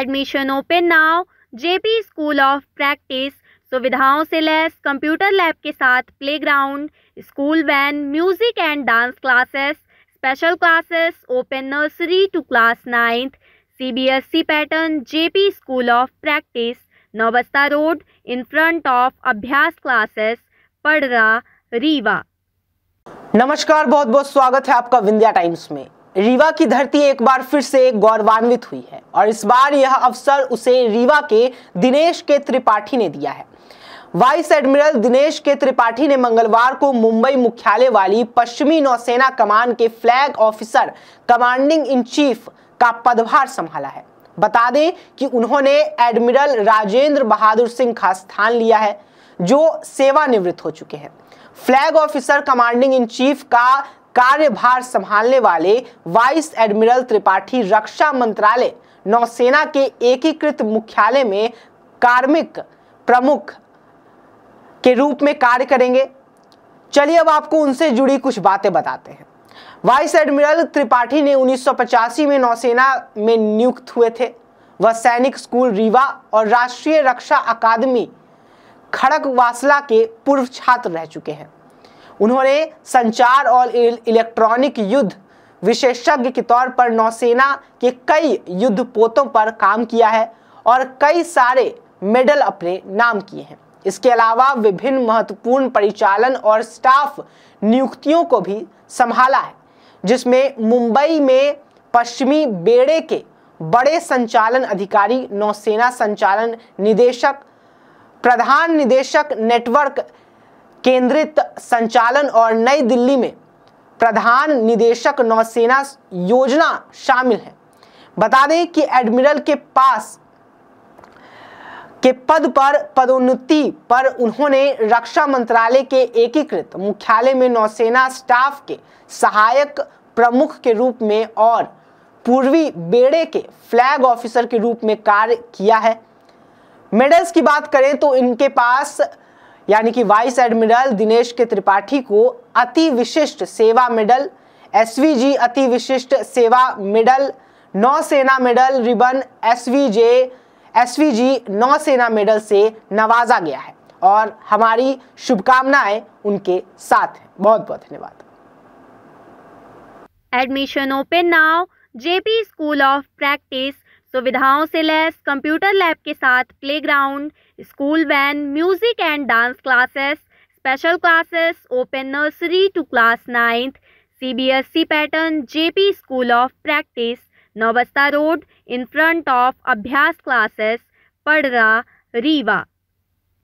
admission open now JP school of practice सुविधाओं से लैस कंप्यूटर लैब के साथ playground school van music and dance classes special classes open nursery to class ninth CBSE pattern JP school of practice Naubasta road in front of Abhyas classes Padra Rewa नमस्कार बहुत बहुत स्वागत है आपका विंध्या टाइम्स में रीवा की धरती एक बार फिर से गौरवान्वित हुई है और इस बार यह अवसर उसे रीवा के दिनेश के त्रिपाठी ने दिया है वाइस एडमिरल दिनेश के त्रिपाठी ने मंगलवार को मुंबई मुख्यालय वाली पश्चिमी नौसेना कमान के flag officer commanding in chief का पदभार संभाला है बता दें कि उन्होंने एडमिरल राजेंद्र बहादुर सिंह का स्थान लिया है जो सेवानिवृत्त हो चुके हैं flag officer commanding in chief का कार्यभार संभालने वाले वाइस एडमिरल त्रिपाठी रक्षा मंत्रालय नौसेना के एकीकृत मुख्यालय में कार्मिक प्रमुख के रूप में कार्य करेंगे चलिए अब आपको उनसे जुड़ी कुछ बातें बताते हैं वाइस एडमिरल त्रिपाठी ने उन्नीस में नौसेना में नियुक्त हुए थे वह सैनिक स्कूल रीवा और राष्ट्रीय रक्षा अकादमी वासला के पूर्व छात्र रह चुके हैं उन्होंने संचार और इलेक्ट्रॉनिक युद्ध विशेषज्ञ के तौर पर नौसेना के कई युद्ध पोतों पर काम किया है और कई सारे मेडल अपने नाम किए हैं इसके अलावा विभिन्न महत्वपूर्ण परिचालन और स्टाफ नियुक्तियों को भी संभाला है जिसमें मुंबई में पश्चिमी बेड़े के बड़े संचालन अधिकारी नौसेना संचालन निदेशक प्रधान निदेशक नेटवर्क केंद्रित संचालन और नई दिल्ली में प्रधान निदेशक नौसेना योजना शामिल है बता दें कि एडमिरल के पास के पद पर पदोन्नति पर उन्होंने रक्षा मंत्रालय के एकीकृत मुख्यालय में नौसेना स्टाफ के सहायक प्रमुख के रूप में और पूर्वी बेड़े के फ्लैग ऑफिसर के रूप में कार्य किया है मेडल्स की बात करें तो इनके पास यानी कि वाइस एडमिरल दिनेश के त्रिपाठी को अति विशिष्ट सेवा मेडल एसवीजी अति विशिष्ट सेवा मेडल नौसेना मेडल रिबन एसवीजे एसवीजी नौसेना मेडल से नवाजा गया है और हमारी शुभकामनाएं उनके साथ हैं बहुत बहुत धन्यवाद admission open now JP school of practice सुविधाओं तो से लैस कंप्यूटर लैब के साथ playground, school van music and dance classes special classes open nursery to class ninth CBSE pattern JP school of practice Naubasta road in front of Abhyas classes Padra Rewa